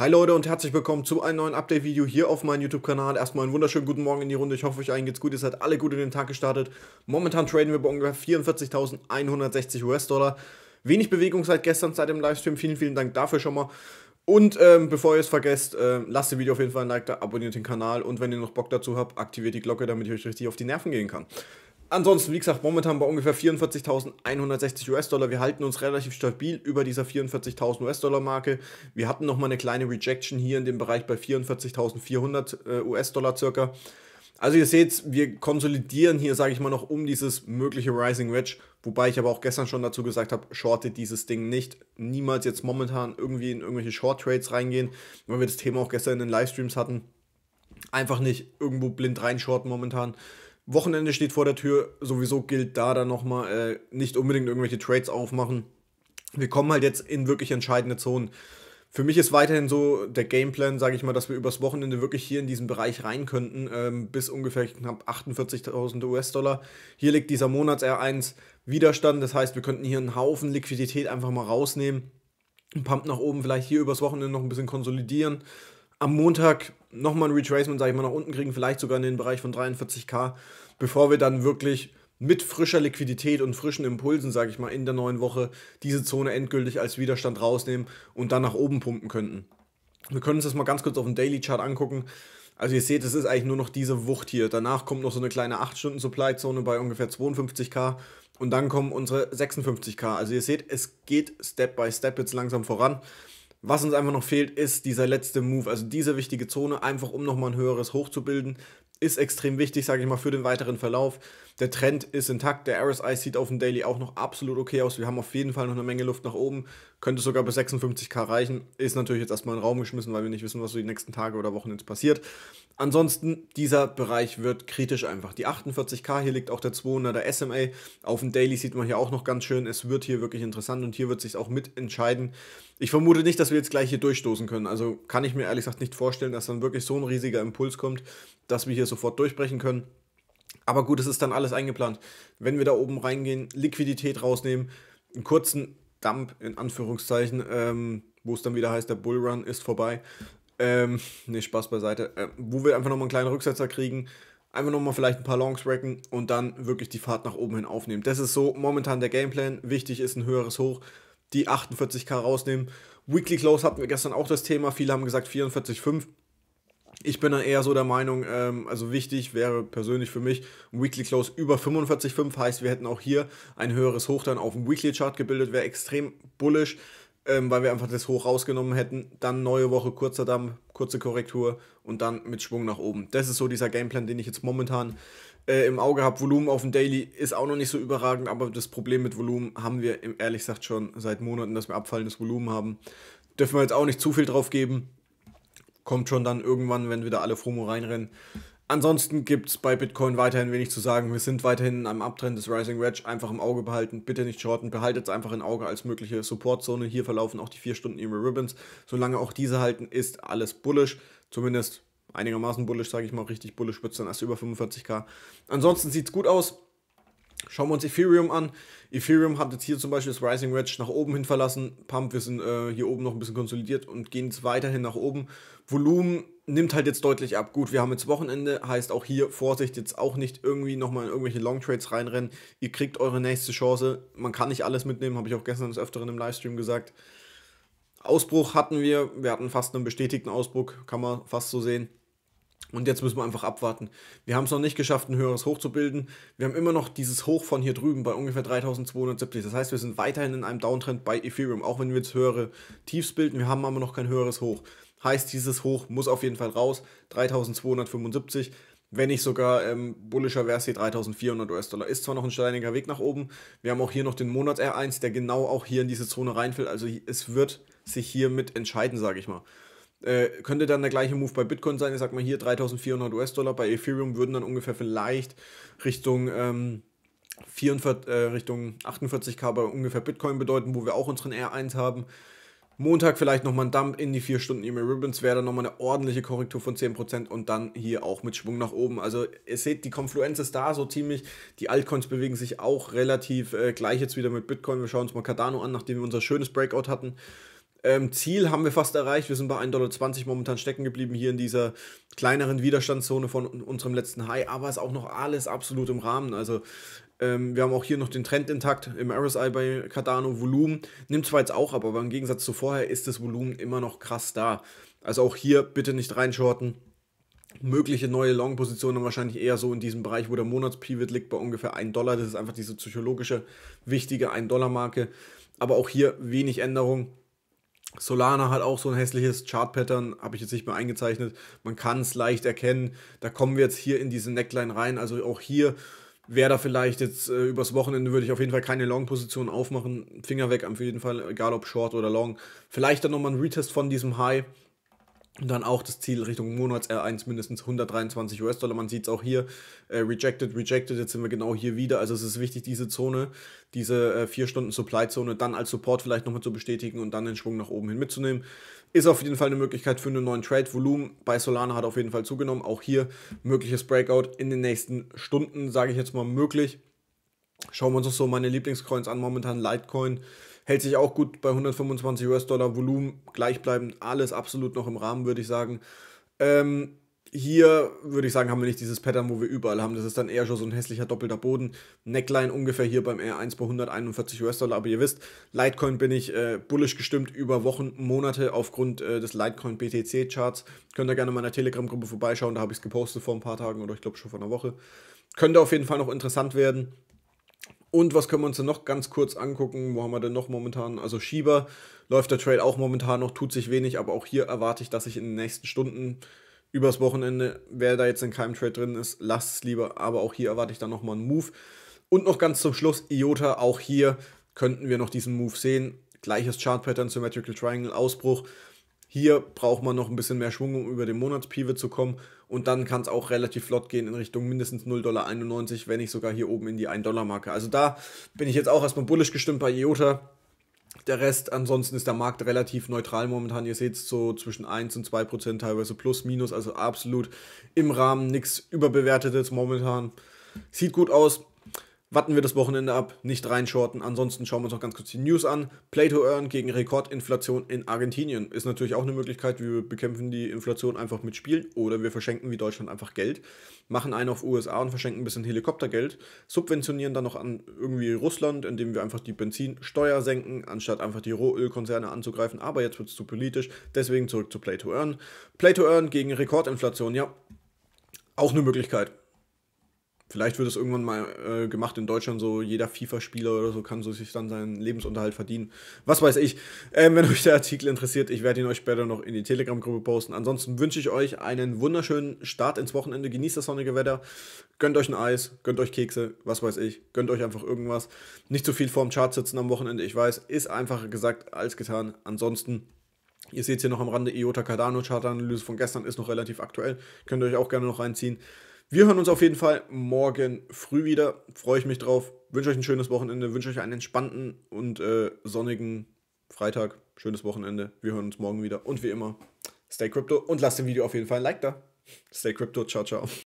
Hi Leute und herzlich willkommen zu einem neuen Update-Video hier auf meinem YouTube-Kanal. Erstmal einen wunderschönen guten Morgen in die Runde. Ich hoffe, euch allen geht's gut. Ihr seid alle gut in den Tag gestartet. Momentan traden wir bei ungefähr 44.160 US-Dollar. Wenig Bewegung seit gestern, seit dem Livestream. Vielen, vielen Dank dafür schon mal. Und ähm, bevor ihr es vergesst, äh, lasst dem Video auf jeden Fall ein Like da, abonniert den Kanal und wenn ihr noch Bock dazu habt, aktiviert die Glocke, damit ich euch richtig auf die Nerven gehen kann. Ansonsten, wie gesagt, momentan bei ungefähr 44.160 US-Dollar. Wir halten uns relativ stabil über dieser 44.000 US-Dollar-Marke. Wir hatten nochmal eine kleine Rejection hier in dem Bereich bei 44.400 äh, US-Dollar circa. Also ihr seht, wir konsolidieren hier, sage ich mal, noch um dieses mögliche Rising Wedge. Wobei ich aber auch gestern schon dazu gesagt habe, shortet dieses Ding nicht. Niemals jetzt momentan irgendwie in irgendwelche Short-Trades reingehen, weil wir das Thema auch gestern in den Livestreams hatten. Einfach nicht irgendwo blind reinshorten momentan. Wochenende steht vor der Tür, sowieso gilt da dann nochmal, äh, nicht unbedingt irgendwelche Trades aufmachen. Wir kommen halt jetzt in wirklich entscheidende Zonen. Für mich ist weiterhin so der Gameplan, sage ich mal, dass wir übers Wochenende wirklich hier in diesen Bereich rein könnten, ähm, bis ungefähr knapp 48.000 US-Dollar. Hier liegt dieser Monats R1 Widerstand, das heißt, wir könnten hier einen Haufen Liquidität einfach mal rausnehmen, einen Pump nach oben, vielleicht hier übers Wochenende noch ein bisschen konsolidieren. Am Montag nochmal ein Retracement, sage ich mal, nach unten kriegen, vielleicht sogar in den Bereich von 43k, bevor wir dann wirklich mit frischer Liquidität und frischen Impulsen, sage ich mal, in der neuen Woche diese Zone endgültig als Widerstand rausnehmen und dann nach oben pumpen könnten. Wir können uns das mal ganz kurz auf dem Daily Chart angucken. Also ihr seht, es ist eigentlich nur noch diese Wucht hier. Danach kommt noch so eine kleine 8-Stunden-Supply-Zone bei ungefähr 52k und dann kommen unsere 56k. Also ihr seht, es geht Step by Step jetzt langsam voran. Was uns einfach noch fehlt, ist dieser letzte Move, also diese wichtige Zone, einfach um nochmal ein höheres hochzubilden, ist extrem wichtig, sage ich mal, für den weiteren Verlauf. Der Trend ist intakt. Der RSI sieht auf dem Daily auch noch absolut okay aus. Wir haben auf jeden Fall noch eine Menge Luft nach oben. Könnte sogar bis 56k reichen. Ist natürlich jetzt erstmal in den Raum geschmissen, weil wir nicht wissen, was so die nächsten Tage oder Wochen jetzt passiert. Ansonsten, dieser Bereich wird kritisch einfach. Die 48k, hier liegt auch der 200er SMA. Auf dem Daily sieht man hier auch noch ganz schön. Es wird hier wirklich interessant und hier wird sich auch mitentscheiden. Ich vermute nicht, dass wir jetzt gleich hier durchstoßen können. Also kann ich mir ehrlich gesagt nicht vorstellen, dass dann wirklich so ein riesiger Impuls kommt dass wir hier sofort durchbrechen können. Aber gut, es ist dann alles eingeplant. Wenn wir da oben reingehen, Liquidität rausnehmen, einen kurzen Dump in Anführungszeichen, ähm, wo es dann wieder heißt, der Bullrun ist vorbei. Ähm, ne, Spaß beiseite. Äh, wo wir einfach nochmal einen kleinen Rücksetzer kriegen, einfach nochmal vielleicht ein paar Longs racken und dann wirklich die Fahrt nach oben hin aufnehmen. Das ist so momentan der Gameplan. Wichtig ist ein höheres Hoch, die 48k rausnehmen. Weekly Close hatten wir gestern auch das Thema. Viele haben gesagt 44,5. Ich bin dann eher so der Meinung, ähm, also wichtig wäre persönlich für mich ein Weekly Close über 45,5. Heißt, wir hätten auch hier ein höheres Hoch dann auf dem Weekly Chart gebildet, wäre extrem bullish, ähm, weil wir einfach das Hoch rausgenommen hätten. Dann neue Woche, kurzer Damm, kurze Korrektur und dann mit Schwung nach oben. Das ist so dieser Gameplan, den ich jetzt momentan äh, im Auge habe. Volumen auf dem Daily ist auch noch nicht so überragend, aber das Problem mit Volumen haben wir ehrlich gesagt schon seit Monaten, dass wir abfallendes Volumen haben. Dürfen wir jetzt auch nicht zu viel drauf geben Kommt schon dann irgendwann, wenn wieder alle FOMO reinrennen. Ansonsten gibt es bei Bitcoin weiterhin wenig zu sagen. Wir sind weiterhin in einem Abtrend des Rising Wedge. Einfach im Auge behalten. Bitte nicht shorten. Behaltet es einfach im Auge als mögliche Supportzone. Hier verlaufen auch die 4 Stunden Emer Ribbons. Solange auch diese halten, ist alles bullish. Zumindest einigermaßen bullish, sage ich mal. Richtig bullish wird es dann erst über 45k. Ansonsten sieht es gut aus. Schauen wir uns Ethereum an. Ethereum hat jetzt hier zum Beispiel das Rising Wedge nach oben hin verlassen. Pump, wir sind äh, hier oben noch ein bisschen konsolidiert und gehen jetzt weiterhin nach oben. Volumen nimmt halt jetzt deutlich ab. Gut, wir haben jetzt Wochenende, heißt auch hier Vorsicht, jetzt auch nicht irgendwie nochmal in irgendwelche Long Trades reinrennen. Ihr kriegt eure nächste Chance. Man kann nicht alles mitnehmen, habe ich auch gestern des Öfteren im Livestream gesagt. Ausbruch hatten wir, wir hatten fast einen bestätigten Ausbruch, kann man fast so sehen. Und jetzt müssen wir einfach abwarten. Wir haben es noch nicht geschafft, ein höheres Hoch zu bilden. Wir haben immer noch dieses Hoch von hier drüben bei ungefähr 3270. Das heißt, wir sind weiterhin in einem Downtrend bei Ethereum, auch wenn wir jetzt höhere Tiefs bilden. Wir haben aber noch kein höheres Hoch. Heißt, dieses Hoch muss auf jeden Fall raus. 3275 wenn nicht sogar ähm, bullischer wäre es hier 3400 US-Dollar. Ist zwar noch ein steiniger Weg nach oben, wir haben auch hier noch den Monats R1, der genau auch hier in diese Zone reinfällt, also es wird sich hiermit entscheiden, sage ich mal. Äh, könnte dann der gleiche Move bei Bitcoin sein. Ich sag mal hier 3400 US-Dollar. Bei Ethereum würden dann ungefähr vielleicht Richtung. Ähm, 44, äh, Richtung 48k bei ungefähr Bitcoin bedeuten, wo wir auch unseren R1 haben. Montag vielleicht nochmal ein Dump in die 4 Stunden E-Mail Ribbons, wäre dann nochmal eine ordentliche Korrektur von 10% und dann hier auch mit Schwung nach oben. Also ihr seht, die Konfluenz ist da so ziemlich. Die Altcoins bewegen sich auch relativ äh, gleich jetzt wieder mit Bitcoin. Wir schauen uns mal Cardano an, nachdem wir unser schönes Breakout hatten. Ähm, Ziel haben wir fast erreicht. Wir sind bei 1,20 Dollar momentan stecken geblieben hier in dieser kleineren Widerstandszone von unserem letzten High. Aber es ist auch noch alles absolut im Rahmen. Also ähm, wir haben auch hier noch den Trend intakt im RSI bei Cardano. Volumen nimmt zwar jetzt auch ab, aber im Gegensatz zu vorher ist das Volumen immer noch krass da. Also auch hier bitte nicht reinschorten. Mögliche neue Long-Positionen wahrscheinlich eher so in diesem Bereich, wo der Monats-Pivot liegt bei ungefähr 1 Dollar. Das ist einfach diese psychologische, wichtige 1-Dollar-Marke. Aber auch hier wenig Änderung. Solana hat auch so ein hässliches Chart-Pattern, habe ich jetzt nicht mehr eingezeichnet. Man kann es leicht erkennen. Da kommen wir jetzt hier in diese Neckline rein. Also auch hier wäre da vielleicht jetzt äh, übers Wochenende würde ich auf jeden Fall keine Long-Position aufmachen. Finger weg, auf jeden Fall, egal ob Short oder Long. Vielleicht dann nochmal ein Retest von diesem High. Und dann auch das Ziel Richtung Monats R1 äh, mindestens 123 US-Dollar. Man sieht es auch hier. Äh, rejected, rejected. Jetzt sind wir genau hier wieder. Also es ist wichtig, diese Zone, diese 4-Stunden-Supply-Zone äh, dann als Support vielleicht nochmal zu bestätigen und dann den Schwung nach oben hin mitzunehmen. Ist auf jeden Fall eine Möglichkeit für einen neuen Trade. Volumen bei Solana hat auf jeden Fall zugenommen. Auch hier mögliches Breakout in den nächsten Stunden, sage ich jetzt mal möglich. Schauen wir uns noch so meine Lieblingscoins an. Momentan Litecoin hält sich auch gut bei 125 US-Dollar Volumen, gleichbleibend, alles absolut noch im Rahmen, würde ich sagen. Ähm, hier würde ich sagen, haben wir nicht dieses Pattern, wo wir überall haben. Das ist dann eher schon so ein hässlicher doppelter Boden. Neckline ungefähr hier beim R1 bei 141 US-Dollar. Aber ihr wisst, Litecoin bin ich äh, bullish gestimmt über Wochen, Monate aufgrund äh, des Litecoin BTC-Charts. Könnt ihr gerne in meiner Telegram-Gruppe vorbeischauen. Da habe ich es gepostet vor ein paar Tagen oder ich glaube schon vor einer Woche. Könnte auf jeden Fall noch interessant werden. Und was können wir uns denn noch ganz kurz angucken? Wo haben wir denn noch momentan? Also Schieber läuft der Trade auch momentan noch, tut sich wenig, aber auch hier erwarte ich, dass ich in den nächsten Stunden übers Wochenende, wer da jetzt in keinem Trade drin ist, lasst es lieber, aber auch hier erwarte ich dann nochmal einen Move. Und noch ganz zum Schluss, Iota, auch hier könnten wir noch diesen Move sehen. Gleiches Chart-Pattern, Symmetrical Triangle, Ausbruch. Hier braucht man noch ein bisschen mehr Schwung, um über den Monatspivot zu kommen. Und dann kann es auch relativ flott gehen in Richtung mindestens 0,91 Dollar, wenn nicht sogar hier oben in die 1-Dollar-Marke. Also da bin ich jetzt auch erstmal bullisch gestimmt bei IOTA. Der Rest, ansonsten ist der Markt relativ neutral momentan. Ihr seht es so zwischen 1 und 2 Prozent, teilweise plus, minus, also absolut im Rahmen, nichts überbewertetes momentan. Sieht gut aus, Warten wir das Wochenende ab, nicht reinschorten. Ansonsten schauen wir uns noch ganz kurz die News an. Play to Earn gegen Rekordinflation in Argentinien ist natürlich auch eine Möglichkeit. Wir bekämpfen die Inflation einfach mit Spielen oder wir verschenken wie Deutschland einfach Geld, machen einen auf USA und verschenken ein bisschen Helikoptergeld, subventionieren dann noch an irgendwie Russland, indem wir einfach die Benzinsteuer senken, anstatt einfach die Rohölkonzerne anzugreifen. Aber jetzt wird es zu politisch, deswegen zurück zu Play to Earn. Play to Earn gegen Rekordinflation, ja, auch eine Möglichkeit. Vielleicht wird es irgendwann mal äh, gemacht in Deutschland, so jeder FIFA-Spieler oder so kann so sich dann seinen Lebensunterhalt verdienen. Was weiß ich. Ähm, wenn euch der Artikel interessiert, ich werde ihn euch später noch in die Telegram-Gruppe posten. Ansonsten wünsche ich euch einen wunderschönen Start ins Wochenende. Genießt das sonnige Wetter. Gönnt euch ein Eis, gönnt euch Kekse, was weiß ich. Gönnt euch einfach irgendwas. Nicht zu so viel vorm Chart sitzen am Wochenende, ich weiß. Ist einfacher gesagt als getan. Ansonsten. Ihr seht hier noch am Rande, Iota Cardano Chartanalyse von gestern ist noch relativ aktuell. Könnt ihr euch auch gerne noch reinziehen. Wir hören uns auf jeden Fall morgen früh wieder. Freue ich mich drauf. Wünsche euch ein schönes Wochenende. Wünsche euch einen entspannten und äh, sonnigen Freitag. Schönes Wochenende. Wir hören uns morgen wieder. Und wie immer, stay crypto und lasst dem Video auf jeden Fall ein Like da. Stay crypto. Ciao, ciao.